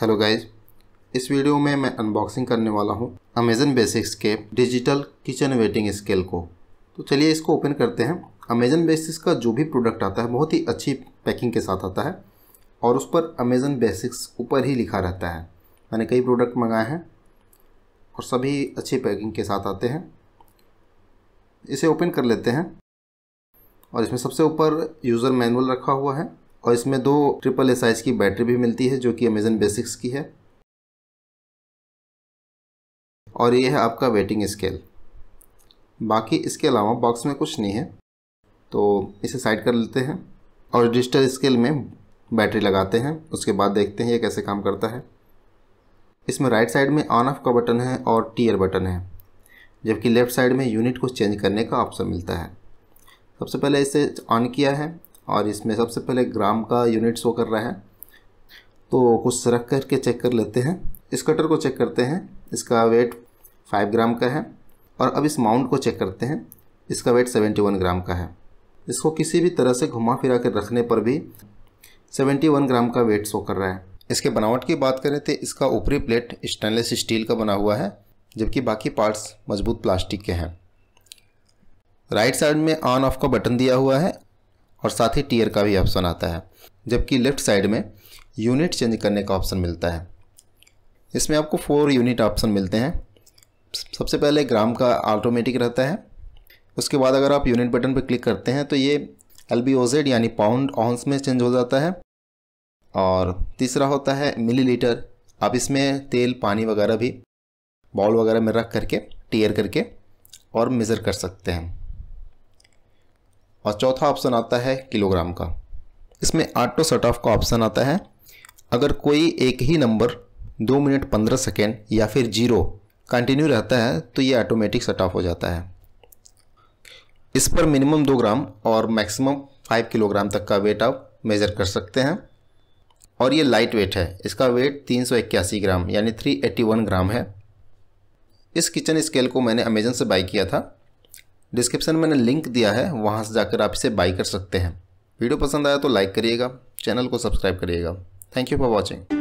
hello guys इस video में मैं अनबॉक्सिंग करने वाला हूँ अमेजन बेसिक्स के डिजिटल किचन वेटिंग स्केल को तो चलिए इसको ओपन करते हैं अमेजन बेसिक्स का जो भी प्रोडक्ट आता है बहुत ही अच्छी पैकिंग के साथ आता है और उस पर अमेजन बेसिक्स ऊपर ही लिखा रहता है मैंने कई प्रोडक्ट मंगाए हैं और सभी अच्छी पैकिंग के साथ आते हैं इसे ओपन कर लेते हैं और इसमें सबसे ऊपर यूज़र मैनुअल रखा हुआ है और इसमें दो ट्रिपल ए साइज़ की बैटरी भी मिलती है जो कि अमेजन बेसिक्स की है और ये है आपका वेटिंग स्केल बाकी इसके अलावा बॉक्स में कुछ नहीं है तो इसे साइड कर लेते हैं और डिजिटल स्केल में बैटरी लगाते हैं उसके बाद देखते हैं ये कैसे काम करता है इसमें राइट साइड में ऑन ऑफ का बटन है और टीयर बटन है जबकि लेफ़्ट साइड में यूनिट को चेंज करने का ऑप्शन मिलता है सबसे पहले इसे ऑन किया है और इसमें सबसे पहले ग्राम का यूनिट शो कर रहा है तो कुछ रख कर के चेक कर लेते हैं इस कटर को चेक करते हैं इसका वेट फाइव ग्राम का है और अब इस माउंट को चेक करते हैं इसका वेट सेवेंटी वन ग्राम का है इसको किसी भी तरह से घुमा फिरा कर रखने पर भी सेवेंटी वन ग्राम का वेट शो कर रहा है इसके बनावट की बात करें तो इसका ऊपरी प्लेट स्टेनलेस स्टील का बना हुआ है जबकि बाकी पार्ट्स मजबूत प्लास्टिक के हैं राइट साइड में ऑन ऑफ का बटन दिया हुआ है और साथ ही टीयर का भी ऑप्शन आता है जबकि लेफ्ट साइड में यूनिट चेंज करने का ऑप्शन मिलता है इसमें आपको फोर यूनिट ऑप्शन मिलते हैं सबसे पहले ग्राम का ऑटोमेटिक रहता है उसके बाद अगर आप यूनिट बटन पर क्लिक करते हैं तो ये एल यानी पाउंड ऑन्स में चेंज हो जाता है और तीसरा होता है मिलीलीटर आप इसमें तेल पानी वगैरह भी बाउल वगैरह में रख करके टीयर करके और मेज़र कर सकते हैं और चौथा ऑप्शन आता है किलोग्राम का इसमें आटो सट ऑफ का ऑप्शन आता है अगर कोई एक ही नंबर दो मिनट पंद्रह सेकेंड या फिर जीरो कंटिन्यू रहता है तो ये ऑटोमेटिक सट ऑफ हो जाता है इस पर मिनिमम दो ग्राम और मैक्सिमम फाइव किलोग्राम तक का वेट आप मेज़र कर सकते हैं और ये लाइट वेट है इसका वेट तीन सौ इक्यासी ग्राम यानी थ्री एट्टी वन ग्राम है इस किचन स्केल को मैंने अमेजन से बाई किया था डिस्क्रिप्शन में मैंने लिंक दिया है वहाँ से जाकर आप इसे बाई कर सकते हैं वीडियो पसंद आया तो लाइक करिएगा चैनल को सब्सक्राइब करिएगा थैंक यू फॉर वॉचिंग